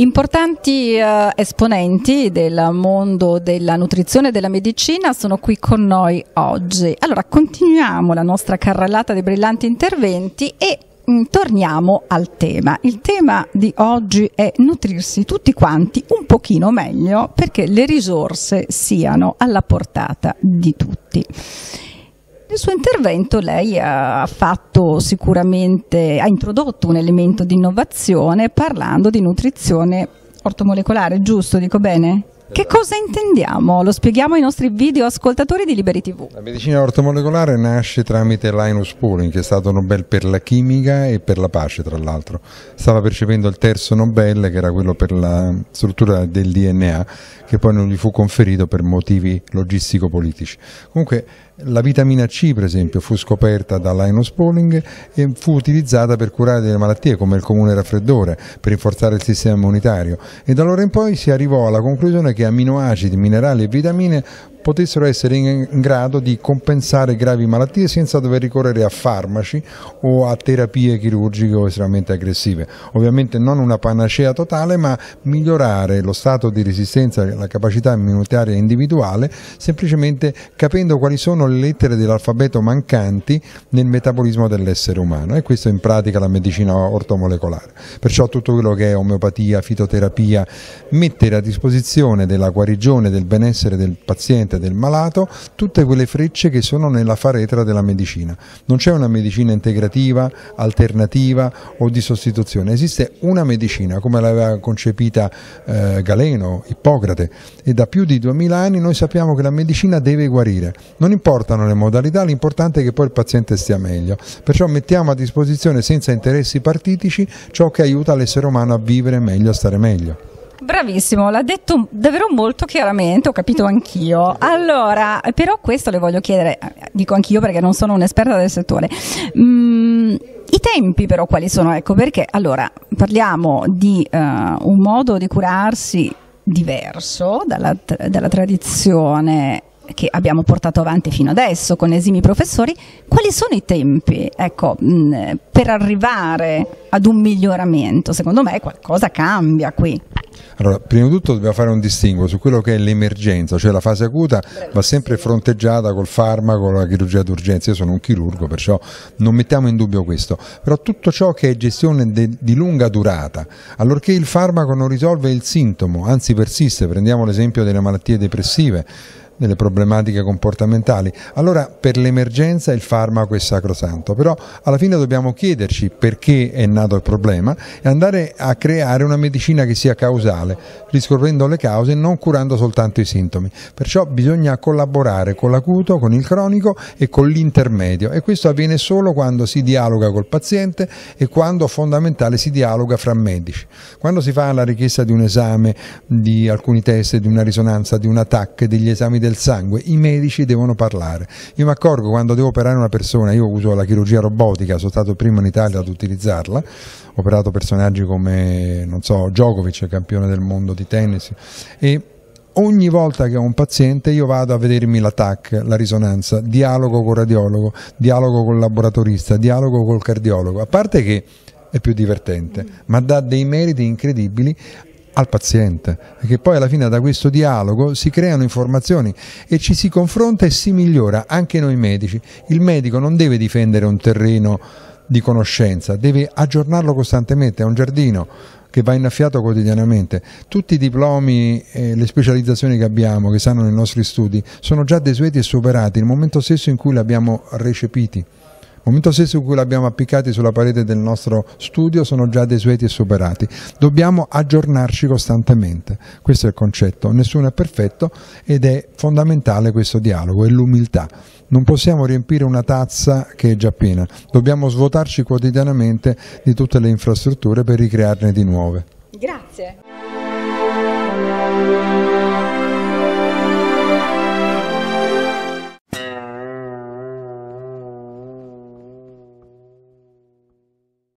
Importanti eh, esponenti del mondo della nutrizione e della medicina sono qui con noi oggi. Allora, continuiamo la nostra carrellata di brillanti interventi e mm, torniamo al tema. Il tema di oggi è nutrirsi tutti quanti un pochino meglio perché le risorse siano alla portata di tutti. Nel suo intervento lei ha, fatto sicuramente, ha introdotto un elemento di innovazione parlando di nutrizione ortomolecolare, giusto, dico bene? Che esatto. cosa intendiamo? Lo spieghiamo ai nostri videoascoltatori di Liberi TV. La medicina ortomolecolare nasce tramite Linus Pauling, che è stato Nobel per la chimica e per la pace, tra l'altro. Stava percependo il terzo Nobel, che era quello per la struttura del DNA, che poi non gli fu conferito per motivi logistico-politici. Comunque la vitamina C, per esempio, fu scoperta da Linus Pauling e fu utilizzata per curare delle malattie come il comune raffreddore, per rinforzare il sistema immunitario e da allora in poi si arrivò alla conclusione che aminoacidi, minerali e vitamine potessero essere in grado di compensare gravi malattie senza dover ricorrere a farmaci o a terapie chirurgiche o estremamente aggressive. Ovviamente non una panacea totale, ma migliorare lo stato di resistenza e la capacità immunitaria individuale semplicemente capendo quali sono le lettere dell'alfabeto mancanti nel metabolismo dell'essere umano e questo è in pratica la medicina ortomolecolare. Perciò tutto quello che è omeopatia, fitoterapia, mettere a disposizione della guarigione, del benessere del paziente paziente, del malato, tutte quelle frecce che sono nella faretra della medicina. Non c'è una medicina integrativa, alternativa o di sostituzione, esiste una medicina come l'aveva concepita eh, Galeno, Ippocrate e da più di duemila anni noi sappiamo che la medicina deve guarire. Non importano le modalità, l'importante è che poi il paziente stia meglio. Perciò mettiamo a disposizione senza interessi partitici ciò che aiuta l'essere umano a vivere meglio, a stare meglio. Bravissimo, l'ha detto davvero molto chiaramente, ho capito anch'io. Allora, però questo le voglio chiedere, dico anch'io perché non sono un'esperta del settore. Mm, i tempi però quali sono? Ecco perché allora parliamo di uh, un modo di curarsi diverso dalla, dalla tradizione che abbiamo portato avanti fino adesso con esimi professori, quali sono i tempi ecco, mm, per arrivare ad un miglioramento? Secondo me qualcosa cambia qui. Allora, prima di tutto dobbiamo fare un distinguo su quello che è l'emergenza, cioè la fase acuta va sempre fronteggiata col farmaco, la chirurgia d'urgenza, io sono un chirurgo perciò non mettiamo in dubbio questo, però tutto ciò che è gestione de, di lunga durata, allorché il farmaco non risolve il sintomo, anzi persiste, prendiamo l'esempio delle malattie depressive, delle problematiche comportamentali. Allora per l'emergenza il farmaco è sacrosanto, però alla fine dobbiamo chiederci perché è nato il problema e andare a creare una medicina che sia causale, riscoprendo le cause e non curando soltanto i sintomi. Perciò bisogna collaborare con l'acuto, con il cronico e con l'intermedio e questo avviene solo quando si dialoga col paziente e quando fondamentale si dialoga fra medici. Quando si fa la richiesta di un esame, di alcuni test, di una risonanza, di un attacco, degli esami del del sangue, i medici devono parlare. Io mi accorgo quando devo operare una persona, io uso la chirurgia robotica, sono stato il primo in Italia ad utilizzarla, ho operato personaggi come, non so, Djokovic, campione del mondo di tennis, e ogni volta che ho un paziente io vado a vedermi l'attack, la risonanza, dialogo col radiologo, dialogo col laboratorista, dialogo col cardiologo, a parte che è più divertente, ma dà dei meriti incredibili al paziente, perché poi alla fine da questo dialogo si creano informazioni e ci si confronta e si migliora anche noi medici. Il medico non deve difendere un terreno di conoscenza, deve aggiornarlo costantemente, è un giardino che va innaffiato quotidianamente. Tutti i diplomi e le specializzazioni che abbiamo, che sanno nei nostri studi, sono già desueti e superati nel momento stesso in cui li abbiamo recepiti. Nel momento stesso in cui l'abbiamo appiccati sulla parete del nostro studio sono già desueti e superati. Dobbiamo aggiornarci costantemente, questo è il concetto. Nessuno è perfetto ed è fondamentale questo dialogo, è l'umiltà. Non possiamo riempire una tazza che è già piena, dobbiamo svuotarci quotidianamente di tutte le infrastrutture per ricrearne di nuove. Grazie.